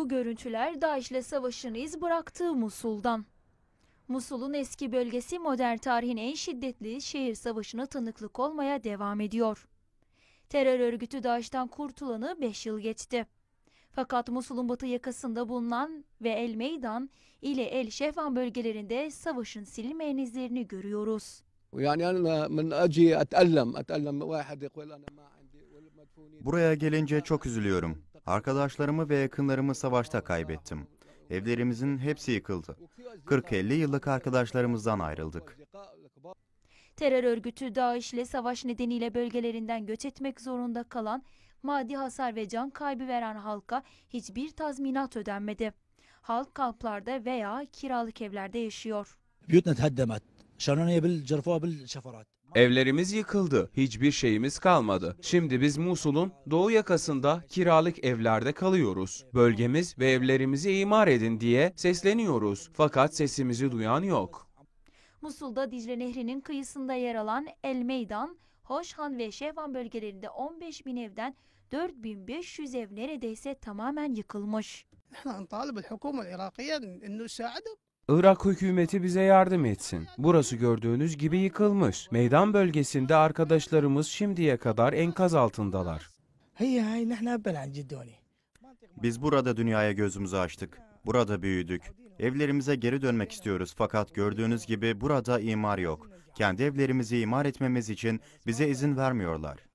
Bu görüntüler DAEŞ'le savaşın iz bıraktığı Musul'dan. Musul'un eski bölgesi modern tarihin en şiddetli şehir savaşına tanıklık olmaya devam ediyor. Terör örgütü DAEŞ'ten kurtulanı 5 yıl geçti. Fakat Musul'un batı yakasında bulunan ve El Meydan ile El Şefan bölgelerinde savaşın silmeyen izlerini görüyoruz. Buraya gelince çok üzülüyorum. Arkadaşlarımı ve yakınlarımı savaşta kaybettim. Evlerimizin hepsi yıkıldı. 40-50 yıllık arkadaşlarımızdan ayrıldık. Terör örgütü DAEŞ ile savaş nedeniyle bölgelerinden göç etmek zorunda kalan, maddi hasar ve can kaybı veren halka hiçbir tazminat ödenmedi. Halk kamplarda veya kiralık evlerde yaşıyor. بيوتنا تهدمت Evlerimiz yıkıldı, hiçbir şeyimiz kalmadı. Şimdi biz Musul'un doğu yakasında kiralık evlerde kalıyoruz. Bölgemiz ve evlerimizi imar edin diye sesleniyoruz. Fakat sesimizi duyan yok. Musul'da Dicle Nehri'nin kıyısında yer alan El Meydan, Hoşhan ve Şevan bölgelerinde 15 bin evden 4500 ev neredeyse tamamen yıkılmış. Irak hükümeti bize yardım etsin. Burası gördüğünüz gibi yıkılmış. Meydan bölgesinde arkadaşlarımız şimdiye kadar enkaz altındalar. Biz burada dünyaya gözümüzü açtık. Burada büyüdük. Evlerimize geri dönmek istiyoruz fakat gördüğünüz gibi burada imar yok. Kendi evlerimizi imar etmemiz için bize izin vermiyorlar.